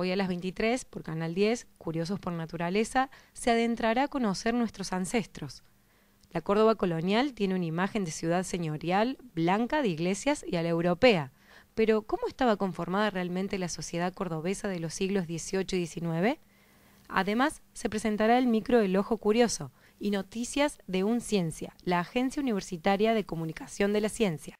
Hoy a las 23, por Canal 10, Curiosos por Naturaleza, se adentrará a conocer nuestros ancestros. La Córdoba colonial tiene una imagen de ciudad señorial, blanca, de iglesias y a la europea. Pero, ¿cómo estaba conformada realmente la sociedad cordobesa de los siglos XVIII y XIX? Además, se presentará el micro El Ojo Curioso y Noticias de un ciencia, la agencia universitaria de comunicación de la ciencia.